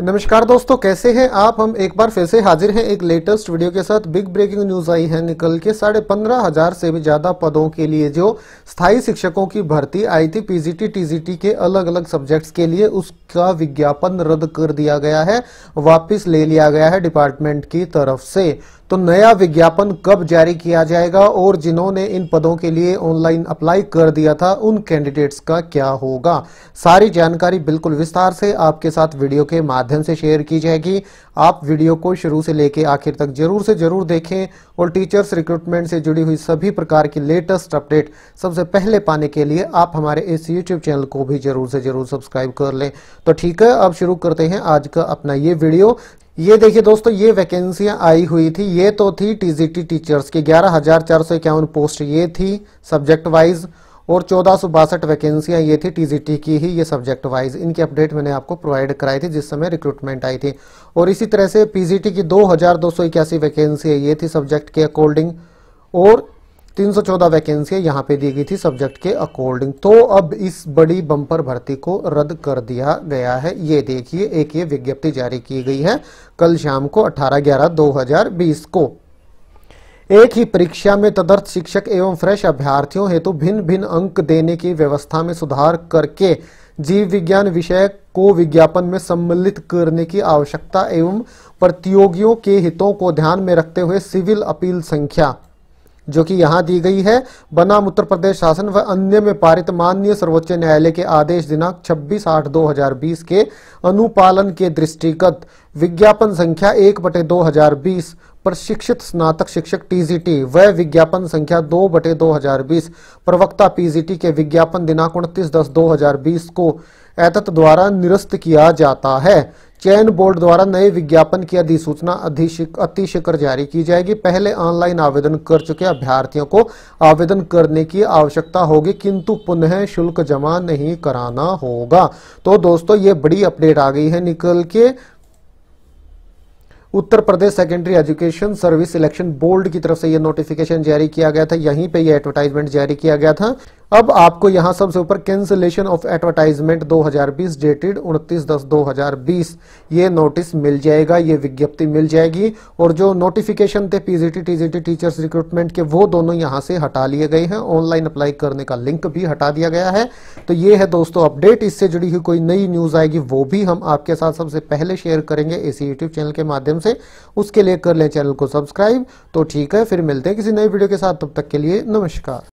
नमस्कार दोस्तों कैसे हैं आप हम एक बार फिर से हाजिर हैं एक लेटेस्ट वीडियो के साथ बिग ब्रेकिंग न्यूज आई है निकल के साढ़े पंद्रह हजार से भी ज्यादा पदों के लिए जो स्थायी शिक्षकों की भर्ती आई थी पीजीटी टीजीटी के अलग अलग सब्जेक्ट्स के लिए उसका विज्ञापन रद्द कर दिया गया है वापस ले लिया गया है डिपार्टमेंट की तरफ से तो नया विज्ञापन कब जारी किया जाएगा और जिन्होंने इन पदों के लिए ऑनलाइन अप्लाई कर दिया था उन कैंडिडेट्स का क्या होगा सारी जानकारी बिल्कुल विस्तार से आपके साथ वीडियो के माध्यम से शेयर की जाएगी आप वीडियो को शुरू से लेकर आखिर तक जरूर से जरूर देखें और टीचर्स रिक्रूटमेंट से जुड़ी हुई सभी प्रकार की लेटेस्ट अपडेट सबसे पहले पाने के लिए आप हमारे इस यूट्यूब चैनल को भी जरूर से जरूर सब्सक्राइब कर लें तो ठीक है अब शुरू करते हैं आज का अपना ये वीडियो ये देखिए दोस्तों ये वैकेंसियां आई हुई थी ये तो थी टीजीटी टीचर्स की ग्यारह हजार चार सौ इक्यावन पोस्ट ये थी सब्जेक्ट वाइज और चौदह सौ बासठ वैकेंसियां ये थी टीजीटी की ही ये सब्जेक्ट वाइज इनकी अपडेट मैंने आपको प्रोवाइड कराई थी जिस समय रिक्रूटमेंट आई थी और इसी तरह से पीजीटी की दो हजार दो सौ इक्यासी वैकेंसी है ये थी सब्जेक्ट के अकॉर्डिंग और 314 वैकेंसियां यहां पे दी गई थी सब्जेक्ट के अकॉर्डिंग तो अब इस बड़ी बम्पर भर्ती को रद्द कर दिया गया है ये देखिए एक ये विज्ञप्ति जारी की गई है कल शाम को 18 ग्यारह 2020 को एक ही परीक्षा में तदर्थ शिक्षक एवं फ्रेश अभ्यर्थियों हेतु तो भिन्न भिन्न अंक देने की व्यवस्था में सुधार करके जीव विज्ञान विषय को विज्ञापन में सम्मिलित करने की आवश्यकता एवं प्रतियोगियों के हितों को ध्यान में रखते हुए सिविल अपील संख्या जो कि यहाँ दी गई है बनाम उत्तर प्रदेश शासन व अन्य में पारित माननीय सर्वोच्च न्यायालय के आदेश दिनांक 26 आठ 2020 के अनुपालन के दृष्टिगत विज्ञापन संख्या एक बटे दो प्रशिक्षित स्नातक शिक्षक टीजीटी व विज्ञापन संख्या दो बटे दो प्रवक्ता पीजीटी के विज्ञापन दिनांक उनतीस दस 2020 को एतत द्वारा निरस्त किया जाता है चयन बोर्ड द्वारा नए विज्ञापन की अधिसूचना अतिशीघ्र जारी की जाएगी पहले ऑनलाइन आवेदन कर चुके अभ्यर्थियों को आवेदन करने की आवश्यकता होगी किंतु पुनः शुल्क जमा नहीं कराना होगा तो दोस्तों ये बड़ी अपडेट आ गई है निकल के Uttar Pradesh secondary education service election board की तरफ से यह नोटिफिकेशन जारी किया गया था यहीं पे यह एडवर्टाइजमेंट जारी किया गया था अब आपको यहां सबसे ऊपर कैंसिलेशन ऑफ एडवर्टाइजमेंट 2020 डेटेड 29 दस 2020 ये नोटिस मिल जाएगा ये विज्ञप्ति मिल जाएगी और जो नोटिफिकेशन थे पीजीटी टीजीटी टीचर्स रिक्रूटमेंट के वो दोनों यहाँ से हटा लिए गए हैं ऑनलाइन अप्लाई करने का लिंक भी हटा दिया गया है तो ये है दोस्तों अपडेट इससे जुड़ी हुई कोई नई न्यूज़ आएगी वो भी हम आपके साथ सबसे पहले शेयर करेंगे इसी यूट्यूब चैनल के माध्यम से उसके लिए कर लें चैनल को सब्सक्राइब तो ठीक है फिर मिलते हैं किसी नई वीडियो के साथ तब तक के लिए नमस्कार